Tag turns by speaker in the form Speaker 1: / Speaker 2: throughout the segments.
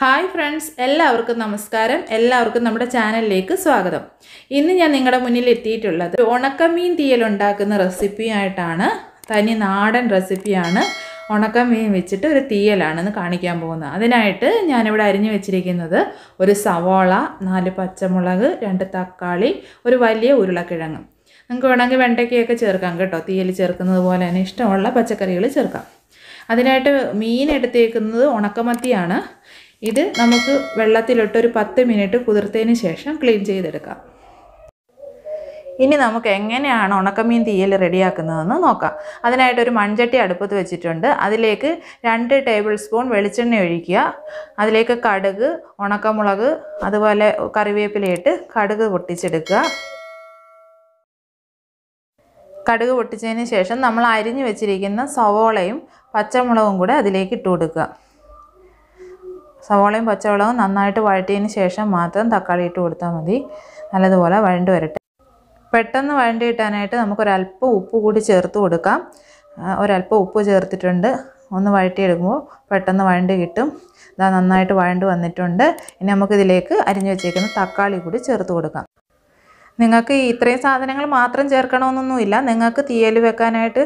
Speaker 1: hi friends എല്ലാവർക്കും നമസ്കാരം എല്ലാവർക്കും നമ്മുടെ ചാനലിലേക്ക് സ്വാഗതം ഇന്ന് ഞാൻ നിങ്ങളുടെ മുന്നിൽ എത്തിയിട്ടുള്ളത് ഉണക്കമീൻ തീയൽ ഉണ്ടാക്കുന്ന റെസിപ്പിയായിട്ടാണ് തനി നാടൻ റെസിപ്പിയാണ് ഉണക്കമീൻ വെച്ചിട്ട് ഒരു തീയലാണെന്ന് കാണിക്കാൻ പോകുന്നത് അതിനായിട്ട് ഞാനിവിടെ അരിഞ്ഞു വെച്ചിരിക്കുന്നത് ഒരു സവോള നാല് പച്ചമുളക് രണ്ട് തക്കാളി ഒരു വലിയ ഉരുളക്കിഴങ്ങ് നിങ്ങൾക്ക് വേണമെങ്കിൽ വെണ്ടയ്ക്കയൊക്കെ ചേർക്കാം കേട്ടോ തീയൽ ചേർക്കുന്നത് പോലെ തന്നെ ഇഷ്ടമുള്ള പച്ചക്കറികൾ ചേർക്കാം അതിനായിട്ട് മീൻ എടുത്തേക്കുന്നത് ഉണക്കമത്തിയാണ് ഇത് നമുക്ക് വെള്ളത്തിലിട്ട് ഒരു പത്ത് മിനിറ്റ് കുതിർത്തതിന് ശേഷം ക്ലീൻ ചെയ്തെടുക്കാം ഇനി നമുക്ക് എങ്ങനെയാണ് ഉണക്കമീൻ തീയൽ റെഡിയാക്കുന്നതെന്ന് നോക്കാം അതിനായിട്ട് ഒരു മൺചട്ടി അടുപ്പത്ത് വെച്ചിട്ടുണ്ട് അതിലേക്ക് രണ്ട് ടേബിൾ സ്പൂൺ വെളിച്ചെണ്ണ ഒഴിക്കുക അതിലേക്ക് കടുക് ഉണക്കമുളക് അതുപോലെ കറിവേപ്പിലയിട്ട് കടുക് പൊട്ടിച്ചെടുക്കുക കടുക് പൊട്ടിച്ചതിന് ശേഷം നമ്മൾ അരിഞ്ഞു വെച്ചിരിക്കുന്ന സവോളയും പച്ചമുളകും കൂടെ അതിലേക്ക് ഇട്ട് കൊടുക്കുക സവോളയും പച്ചവളവും നന്നായിട്ട് വഴറ്റിയതിന് ശേഷം മാത്രം തക്കാളി ഇട്ട് കൊടുത്താൽ മതി നല്ലതുപോലെ വഴണ്ട് വരട്ടെ പെട്ടെന്ന് വഴണ്ടി കിട്ടാനായിട്ട് നമുക്കൊരല്പം ഉപ്പ് കൂടി ചേർത്ത് കൊടുക്കാം ഒരല്പം ഉപ്പ് ചേർത്തിട്ടുണ്ട് ഒന്ന് വഴറ്റിയെടുക്കുമ്പോൾ പെട്ടെന്ന് വഴണ്ട് കിട്ടും ഇതാ നന്നായിട്ട് വഴണ്ട് വന്നിട്ടുണ്ട് ഇനി നമുക്കിതിലേക്ക് അരിഞ്ഞു വെച്ചേക്കുന്ന തക്കാളി കൂടി ചേർത്ത് കൊടുക്കാം നിങ്ങൾക്ക് ഇത്രയും സാധനങ്ങൾ മാത്രം ചേർക്കണമെന്നൊന്നുമില്ല നിങ്ങൾക്ക് തീയൽ വെക്കാനായിട്ട്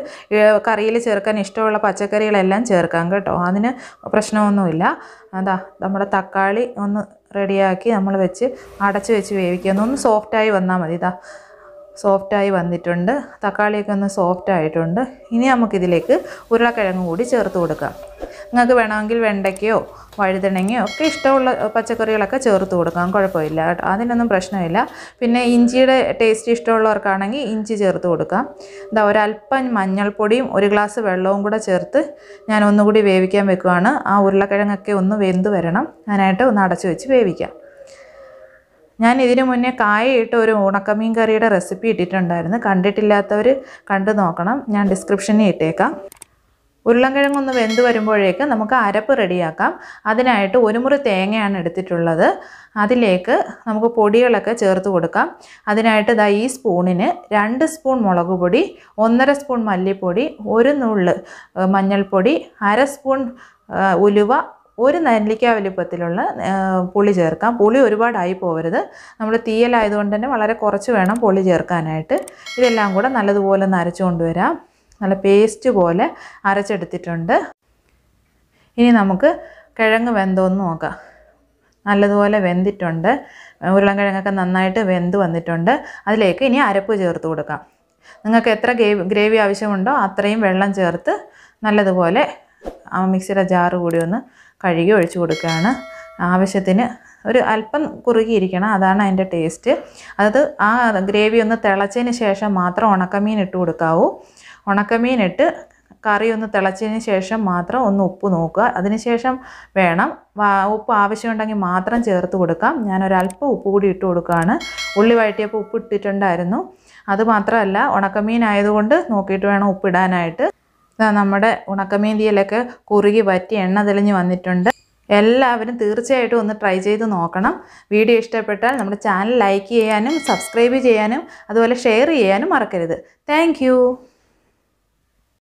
Speaker 1: കറിയിൽ ചേർക്കാൻ ഇഷ്ടമുള്ള പച്ചക്കറികളെല്ലാം ചേർക്കാം കേട്ടോ അതിന് പ്രശ്നമൊന്നുമില്ല അതാ നമ്മുടെ തക്കാളി ഒന്ന് റെഡിയാക്കി നമ്മൾ വെച്ച് അടച്ച് വെച്ച് വേവിക്കുക ഒന്ന് സോഫ്റ്റായി വന്നാൽ മതി ഇതാ സോഫ്റ്റായി വന്നിട്ടുണ്ട് തക്കാളിയൊക്കെ ഒന്ന് സോഫ്റ്റ് ആയിട്ടുണ്ട് ഇനി നമുക്കിതിലേക്ക് ഉരുളക്കിഴങ്ങ് കൂടി ചേർത്ത് കൊടുക്കാം നിങ്ങൾക്ക് വേണമെങ്കിൽ വെണ്ടയ്ക്കയോ വഴുതണങ്ങയോ ഒക്കെ ഇഷ്ടമുള്ള പച്ചക്കറികളൊക്കെ ചേർത്ത് കൊടുക്കാം കുഴപ്പമില്ല അതിനൊന്നും പ്രശ്നമില്ല പിന്നെ ഇഞ്ചിയുടെ ടേസ്റ്റ് ഇഷ്ടമുള്ളവർക്കാണെങ്കിൽ ഇഞ്ചി ചേർത്ത് കൊടുക്കാം എന്താ ഒരല്പം മഞ്ഞൾപ്പൊടിയും ഒരു ഗ്ലാസ് വെള്ളവും കൂടെ ചേർത്ത് ഞാൻ ഒന്നുകൂടി വേവിക്കാൻ വെക്കുവാണ് ആ ഉരുളക്കിഴങ്ങൊക്കെ ഒന്ന് വെന്ത് വരണം അതിനായിട്ട് ഒന്ന് അടച്ചു വെച്ച് വേവിക്കാം ഞാൻ ഇതിനു മുന്നേ കായയിട്ട് ഒരു ഉണക്കമീൻ കറിയുടെ റെസിപ്പി ഇട്ടിട്ടുണ്ടായിരുന്നു കണ്ടിട്ടില്ലാത്തവർ കണ്ടു നോക്കണം ഞാൻ ഡിസ്ക്രിപ്ഷനിൽ ഇട്ടേക്കാം ഉരുളൻകിഴങ്ങൊന്ന് വെന്ത് വരുമ്പോഴേക്ക് നമുക്ക് അരപ്പ് റെഡിയാക്കാം അതിനായിട്ട് ഒരു മുറി തേങ്ങയാണ് എടുത്തിട്ടുള്ളത് അതിലേക്ക് നമുക്ക് പൊടികളൊക്കെ ചേർത്ത് കൊടുക്കാം അതിനായിട്ട് ഇതാ ഈ സ്പൂണിന് രണ്ട് സ്പൂൺ മുളക് പൊടി ഒന്നര സ്പൂൺ മല്ലിപ്പൊടി ഒരു നുള്ള് മഞ്ഞൾപ്പൊടി അര സ്പൂൺ ഉലുവ ഒരു നെല്ലിക്ക വലിപ്പത്തിലുള്ള പുളി ചേർക്കാം പുളി ഒരുപാടായി പോകരുത് നമ്മൾ തീയലായതുകൊണ്ട് തന്നെ വളരെ കുറച്ച് വേണം പുളി ചേർക്കാനായിട്ട് ഇതെല്ലാം കൂടെ നല്ലതുപോലെ ഒന്ന് കൊണ്ടുവരാം നല്ല പേസ്റ്റ് പോലെ അരച്ചെടുത്തിട്ടുണ്ട് ഇനി നമുക്ക് കിഴങ്ങ് വെന്തോന്ന് നോക്കാം നല്ലതുപോലെ വെന്തിട്ടുണ്ട് ഉരുളൻകിഴങ്ങൊക്കെ നന്നായിട്ട് വെന്ത് വന്നിട്ടുണ്ട് അതിലേക്ക് ഇനി അരപ്പ് ചേർത്ത് കൊടുക്കാം നിങ്ങൾക്ക് എത്ര ഗ്രേവി ആവശ്യമുണ്ടോ അത്രയും വെള്ളം ചേർത്ത് നല്ലതുപോലെ മിക്സിയുടെ ജാറ് കൂടി ഒന്ന് കഴുകി ഒഴിച്ചു കൊടുക്കുകയാണ് ആവശ്യത്തിന് ഒരു അല്പം കുറുകിയിരിക്കണം അതാണ് അതിൻ്റെ ടേസ്റ്റ് അത് ആ ഗ്രേവി ഒന്ന് തിളച്ചതിന് ശേഷം മാത്രം ഉണക്കമീൻ ഇട്ട് കൊടുക്കാവൂ ഉണക്കമീനിട്ട് കറി ഒന്ന് തിളച്ചതിന് ശേഷം മാത്രം ഒന്ന് ഉപ്പ് നോക്കുക അതിനുശേഷം വേണം ഉപ്പ് ആവശ്യമുണ്ടെങ്കിൽ മാത്രം ചേർത്ത് കൊടുക്കാം ഞാനൊരല്പം ഉപ്പ് കൂടി ഇട്ട് കൊടുക്കുകയാണ് ഉള്ളി വഴറ്റിയപ്പോൾ ഉപ്പ് ഇട്ടിട്ടുണ്ടായിരുന്നു അതുമാത്രമല്ല ഉണക്കമീൻ ആയതുകൊണ്ട് നോക്കിയിട്ട് വേണം ഉപ്പിടാനായിട്ട് നമ്മുടെ ഉണക്കമീൻ ഉണക്കമീന്തിയിലൊക്കെ കുറുകി വറ്റി എണ്ണ തെളിഞ്ഞ് വന്നിട്ടുണ്ട് എല്ലാവരും തീർച്ചയായിട്ടും ഒന്ന് ട്രൈ ചെയ്ത് നോക്കണം വീഡിയോ ഇഷ്ടപ്പെട്ടാൽ നമ്മുടെ ചാനൽ ലൈക്ക് ചെയ്യാനും സബ്സ്ക്രൈബ് ചെയ്യാനും അതുപോലെ ഷെയർ ചെയ്യാനും മറക്കരുത് താങ്ക്